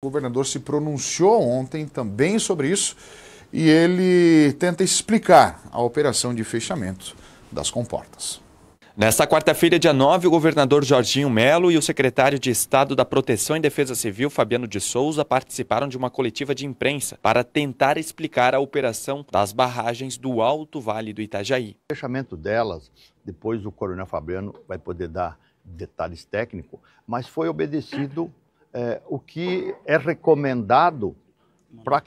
O governador se pronunciou ontem também sobre isso e ele tenta explicar a operação de fechamento das comportas. Nesta quarta-feira, dia 9, o governador Jorginho Melo e o secretário de Estado da Proteção e Defesa Civil, Fabiano de Souza, participaram de uma coletiva de imprensa para tentar explicar a operação das barragens do Alto Vale do Itajaí. O fechamento delas, depois o coronel Fabiano vai poder dar detalhes técnicos, mas foi obedecido é, o que é recomendado para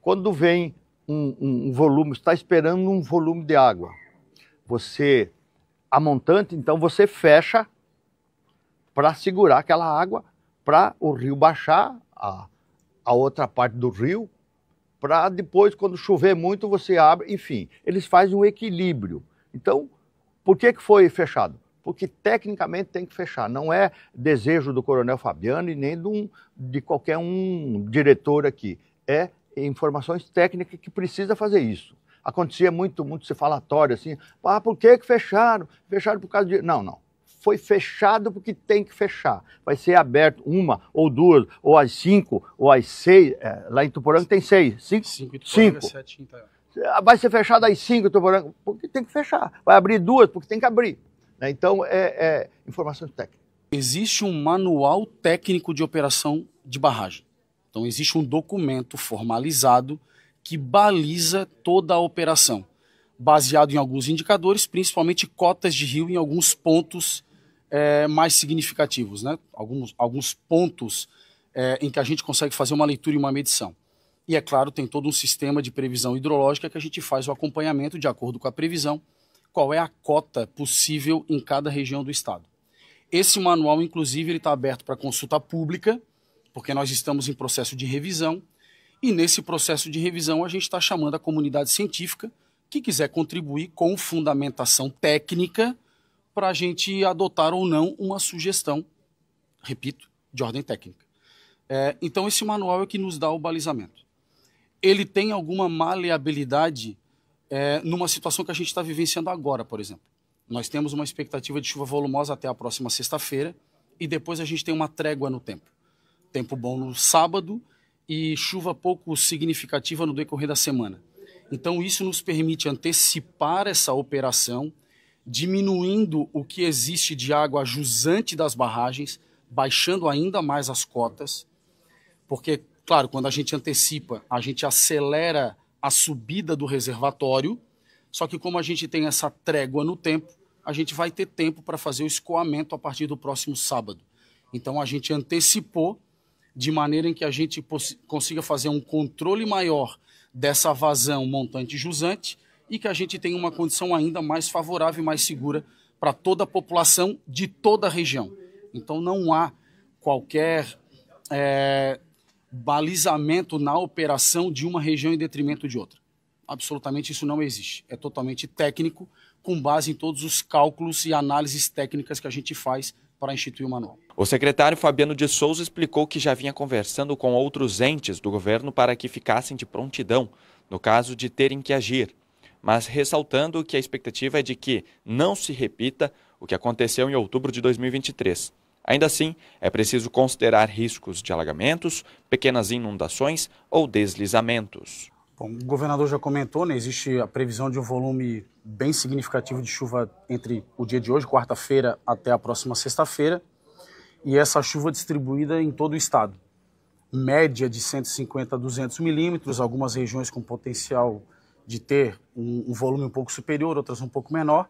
quando vem um, um, um volume, está esperando um volume de água. Você, a montante, então você fecha para segurar aquela água para o rio baixar, a, a outra parte do rio, para depois, quando chover muito, você abre, enfim, eles fazem um equilíbrio. Então, por que, que foi fechado? porque tecnicamente tem que fechar. Não é desejo do Coronel Fabiano e nem de, um, de qualquer um diretor aqui. É informações técnicas que precisa fazer isso. Acontecia muito, muito se falatório assim, ah, por que, que fecharam? Fecharam por causa de... Não, não foi fechado porque tem que fechar. Vai ser aberto uma, ou duas, ou às cinco, ou às seis. É, lá em Tuporanga tem seis. Cinco? Cinco. cinco. É então. Vai ser fechado às cinco em Tuporanga porque tem que fechar. Vai abrir duas porque tem que abrir. Né? Então, é, é técnica. Existe um manual técnico de operação de barragem. Então, existe um documento formalizado que baliza toda a operação, baseado em alguns indicadores, principalmente cotas de rio em alguns pontos é, mais significativos, né? alguns, alguns pontos é, em que a gente consegue fazer uma leitura e uma medição. E, é claro, tem todo um sistema de previsão hidrológica que a gente faz o acompanhamento de acordo com a previsão qual é a cota possível em cada região do estado. Esse manual, inclusive, ele está aberto para consulta pública, porque nós estamos em processo de revisão. E nesse processo de revisão, a gente está chamando a comunidade científica que quiser contribuir com fundamentação técnica para a gente adotar ou não uma sugestão, repito, de ordem técnica. É, então, esse manual é que nos dá o balizamento. Ele tem alguma maleabilidade é, numa situação que a gente está vivenciando agora, por exemplo. Nós temos uma expectativa de chuva volumosa até a próxima sexta-feira e depois a gente tem uma trégua no tempo. Tempo bom no sábado e chuva pouco significativa no decorrer da semana. Então, isso nos permite antecipar essa operação, diminuindo o que existe de água jusante das barragens, baixando ainda mais as cotas, porque, claro, quando a gente antecipa, a gente acelera a subida do reservatório. Só que como a gente tem essa trégua no tempo, a gente vai ter tempo para fazer o escoamento a partir do próximo sábado. Então a gente antecipou de maneira em que a gente consiga fazer um controle maior dessa vazão montante jusante e que a gente tenha uma condição ainda mais favorável e mais segura para toda a população de toda a região. Então não há qualquer é, balizamento na operação de uma região em detrimento de outra. Absolutamente isso não existe. É totalmente técnico, com base em todos os cálculos e análises técnicas que a gente faz para instituir o manual. O secretário Fabiano de Souza explicou que já vinha conversando com outros entes do governo para que ficassem de prontidão no caso de terem que agir, mas ressaltando que a expectativa é de que não se repita o que aconteceu em outubro de 2023. Ainda assim, é preciso considerar riscos de alagamentos, pequenas inundações ou deslizamentos. Bom, o governador já comentou, né, existe a previsão de um volume bem significativo de chuva entre o dia de hoje, quarta-feira, até a próxima sexta-feira, e essa chuva distribuída em todo o estado. Média de 150 a 200 milímetros, algumas regiões com potencial de ter um, um volume um pouco superior, outras um pouco menor,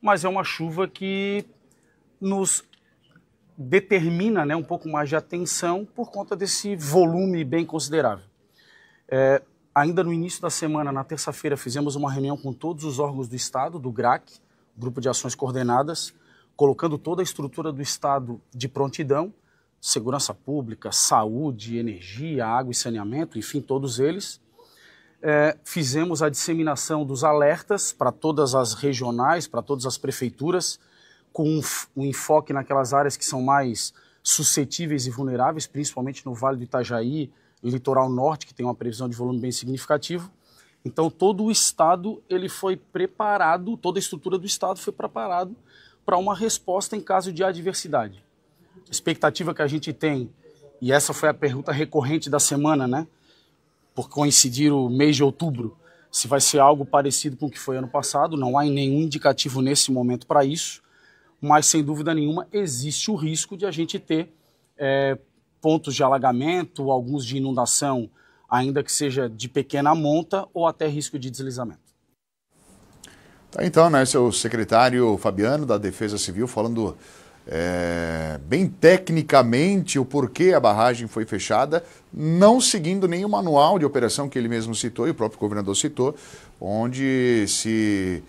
mas é uma chuva que nos determina né, um pouco mais de atenção por conta desse volume bem considerável. É, ainda no início da semana, na terça-feira, fizemos uma reunião com todos os órgãos do Estado, do GRAC, Grupo de Ações Coordenadas, colocando toda a estrutura do Estado de prontidão, segurança pública, saúde, energia, água e saneamento, enfim, todos eles. É, fizemos a disseminação dos alertas para todas as regionais, para todas as prefeituras, com um, enfoque naquelas áreas que são mais suscetíveis e vulneráveis, principalmente no Vale do Itajaí, litoral norte, que tem uma previsão de volume bem significativo. Então todo o estado ele foi preparado, toda a estrutura do estado foi preparado para uma resposta em caso de adversidade. A expectativa que a gente tem, e essa foi a pergunta recorrente da semana, né? Por coincidir o mês de outubro, se vai ser algo parecido com o que foi ano passado, não há nenhum indicativo nesse momento para isso mas sem dúvida nenhuma existe o risco de a gente ter é, pontos de alagamento, alguns de inundação, ainda que seja de pequena monta ou até risco de deslizamento. Tá, então, né, seu secretário Fabiano da Defesa Civil falando é, bem tecnicamente o porquê a barragem foi fechada, não seguindo nenhum manual de operação que ele mesmo citou e o próprio governador citou, onde se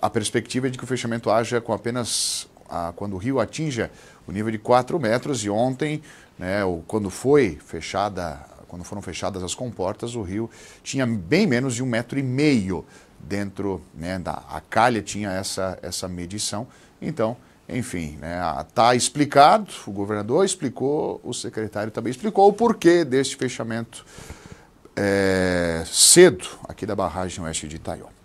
a, perspectiva é de que o fechamento haja com apenas a, quando o rio atinja o nível de 4 metros e ontem, né, quando foi fechada, quando foram fechadas as comportas, o rio tinha bem menos de um metro e meio dentro né, da a calha tinha essa, essa medição. Então, enfim, está né, tá explicado, o governador explicou, o secretário também explicou o porquê deste fechamento é, cedo aqui da barragem oeste de Itaió.